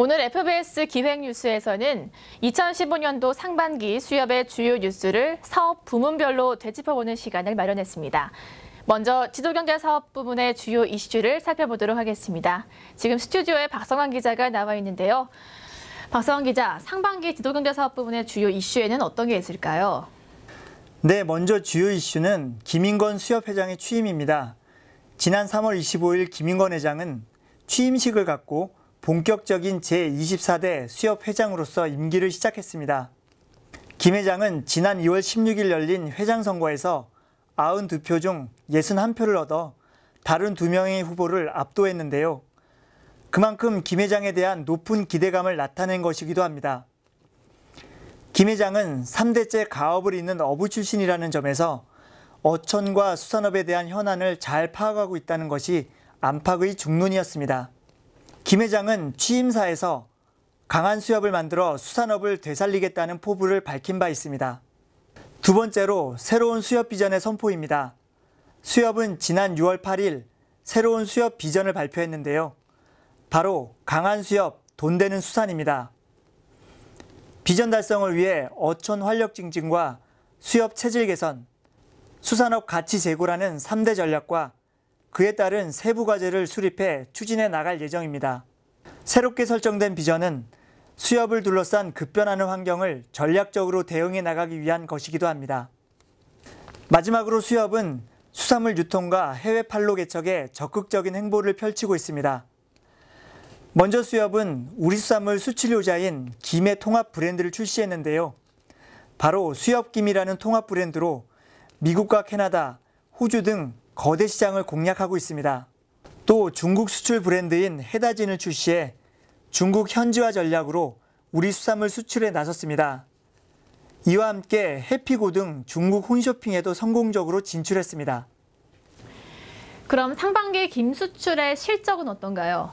오늘 FBS 기획뉴스에서는 2015년도 상반기 수협의 주요 뉴스를 사업 부문별로 되짚어보는 시간을 마련했습니다. 먼저 지도경제 사업 부문의 주요 이슈를 살펴보도록 하겠습니다. 지금 스튜디오에 박성환 기자가 나와 있는데요. 박성환 기자, 상반기 지도경제 사업 부문의 주요 이슈에는 어떤 게 있을까요? 네, 먼저 주요 이슈는 김인건 수협 회장의 취임입니다. 지난 3월 25일 김인건 회장은 취임식을 갖고 본격적인 제24대 수협회장으로서 임기를 시작했습니다. 김 회장은 지난 2월 16일 열린 회장 선거에서 92표 중 61표를 얻어 다른 두 명의 후보를 압도했는데요. 그만큼 김 회장에 대한 높은 기대감을 나타낸 것이기도 합니다. 김 회장은 3대째 가업을 잇는 어부 출신이라는 점에서 어천과 수산업에 대한 현안을 잘 파악하고 있다는 것이 안팎의 중론이었습니다. 김 회장은 취임사에서 강한 수협을 만들어 수산업을 되살리겠다는 포부를 밝힌 바 있습니다. 두 번째로 새로운 수협 비전의 선포입니다. 수협은 지난 6월 8일 새로운 수협 비전을 발표했는데요. 바로 강한 수협 돈 되는 수산입니다. 비전 달성을 위해 어촌 활력 증진과 수협 체질 개선, 수산업 가치 제고라는 3대 전략과 그에 따른 세부 과제를 수립해 추진해 나갈 예정입니다. 새롭게 설정된 비전은 수협을 둘러싼 급변하는 환경을 전략적으로 대응해 나가기 위한 것이기도 합니다. 마지막으로 수협은 수산물 유통과 해외 판로 개척에 적극적인 행보를 펼치고 있습니다. 먼저 수협은 우리 수산물 수출료자인 김의 통합 브랜드를 출시했는데요. 바로 수협김이라는 통합 브랜드로 미국과 캐나다, 호주 등 거대 시장을 공략하고 있습니다. 또 중국 수출 브랜드인 해다진을 출시해 중국 현지화 전략으로 우리 수산물 수출에 나섰습니다. 이와 함께 해피고 등 중국 홈쇼핑에도 성공적으로 진출했습니다. 그럼 상반기 김수출의 실적은 어떤가요?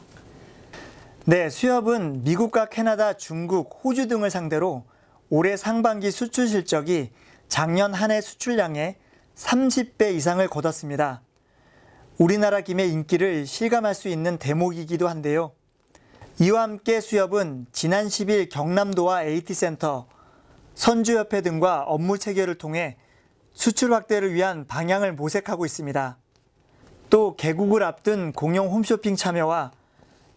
네, 수협은 미국과 캐나다, 중국, 호주 등을 상대로 올해 상반기 수출 실적이 작년 한해 수출량의 30배 이상을 거뒀습니다. 우리나라 김의 인기를 실감할 수 있는 대목이기도 한데요. 이와 함께 수협은 지난 10일 경남도와 AT센터, 선주협회 등과 업무 체결을 통해 수출 확대를 위한 방향을 모색하고 있습니다. 또 개국을 앞둔 공용 홈쇼핑 참여와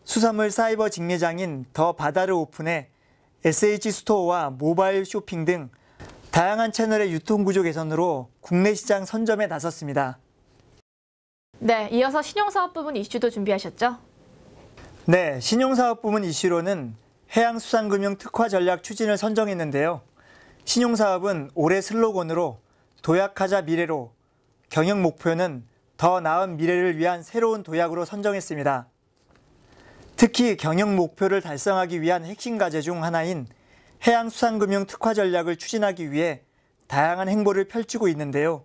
수산물 사이버 직매장인 더 바다를 오픈해 SH 스토어와 모바일 쇼핑 등 다양한 채널의 유통구조 개선으로 국내 시장 선점에 나섰습니다. 네, 이어서 신용사업 부문 이슈도 준비하셨죠? 네, 신용사업 부문 이슈로는 해양수산금융 특화 전략 추진을 선정했는데요. 신용사업은 올해 슬로건으로 도약하자 미래로 경영 목표는 더 나은 미래를 위한 새로운 도약으로 선정했습니다. 특히 경영 목표를 달성하기 위한 핵심 과제 중 하나인 해양수산금융특화 전략을 추진하기 위해 다양한 행보를 펼치고 있는데요.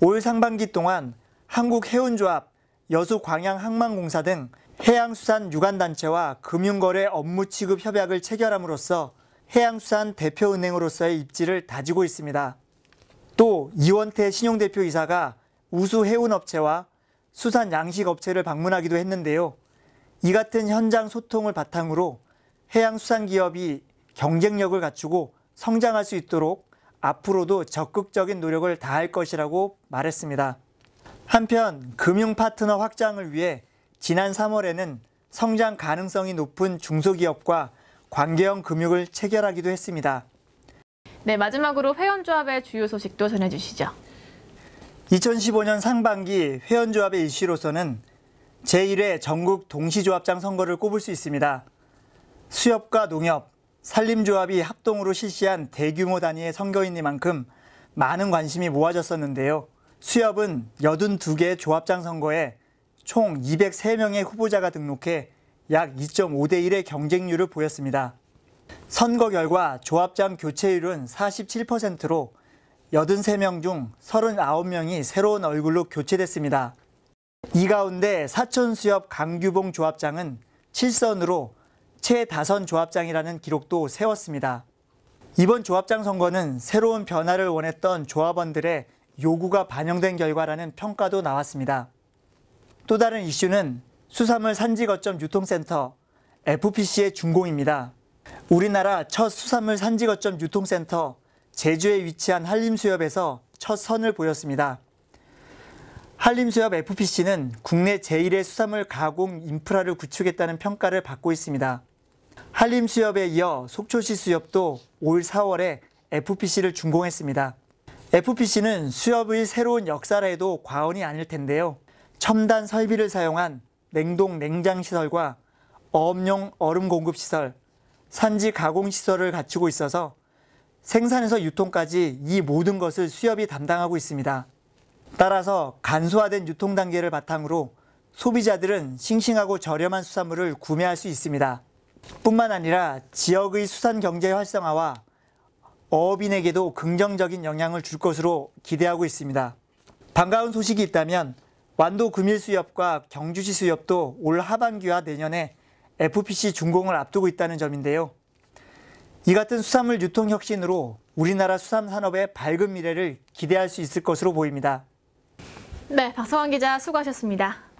올 상반기 동안 한국해운조합, 여수광양항만공사 등 해양수산 유관단체와 금융거래 업무 취급 협약을 체결함으로써 해양수산 대표은행으로서의 입지를 다지고 있습니다. 또 이원태 신용대표이사가 우수해운업체와 수산 양식업체를 방문하기도 했는데요. 이 같은 현장 소통을 바탕으로 해양수산기업이 경쟁력을 갖추고 성장할 수 있도록 앞으로도 적극적인 노력을 다할 것이라고 말했습니다. 한편 금융 파트너 확장을 위해 지난 3월에는 성장 가능성이 높은 중소기업과 관계형 금융을 체결하기도 했습니다. 네, 마지막으로 회원조합의 주요 소식도 전해주시죠. 2015년 상반기 회원조합의 일시로서는 제1회 전국 동시조합장 선거를 꼽을 수 있습니다. 수협과 농협, 산림조합이 합동으로 실시한 대규모 단위의 선거인이만큼 많은 관심이 모아졌었는데요. 수협은 82개 조합장 선거에 총 203명의 후보자가 등록해 약 2.5대 1의 경쟁률을 보였습니다. 선거 결과 조합장 교체율은 47%로 83명 중 39명이 새로운 얼굴로 교체됐습니다. 이 가운데 사촌수협 강규봉 조합장은 7선으로 최다선 조합장이라는 기록도 세웠습니다. 이번 조합장 선거는 새로운 변화를 원했던 조합원들의 요구가 반영된 결과라는 평가도 나왔습니다. 또 다른 이슈는 수산물 산지 거점 유통센터 FPC의 준공입니다. 우리나라 첫 수산물 산지 거점 유통센터 제주에 위치한 한림수협에서 첫 선을 보였습니다. 한림수협 FPC는 국내 제1의 수산물 가공 인프라를 구축했다는 평가를 받고 있습니다. 한림 수협에 이어 속초시 수협도 올 4월에 FPC를 준공했습니다. FPC는 수협의 새로운 역사라 해도 과언이 아닐 텐데요. 첨단 설비를 사용한 냉동 냉장 시설과 어업용 얼음 공급 시설, 산지 가공 시설을 갖추고 있어서 생산에서 유통까지 이 모든 것을 수협이 담당하고 있습니다. 따라서 간소화된 유통 단계를 바탕으로 소비자들은 싱싱하고 저렴한 수산물을 구매할 수 있습니다. 뿐만 아니라 지역의 수산 경제 활성화와 어업인에게도 긍정적인 영향을 줄 것으로 기대하고 있습니다. 반가운 소식이 있다면 완도 금일수협과 경주시 수협도 올 하반기와 내년에 FPC 준공을 앞두고 있다는 점인데요. 이 같은 수산물 유통 혁신으로 우리나라 수산 산업의 밝은 미래를 기대할 수 있을 것으로 보입니다. 네, 박성환 기자 수고하셨습니다.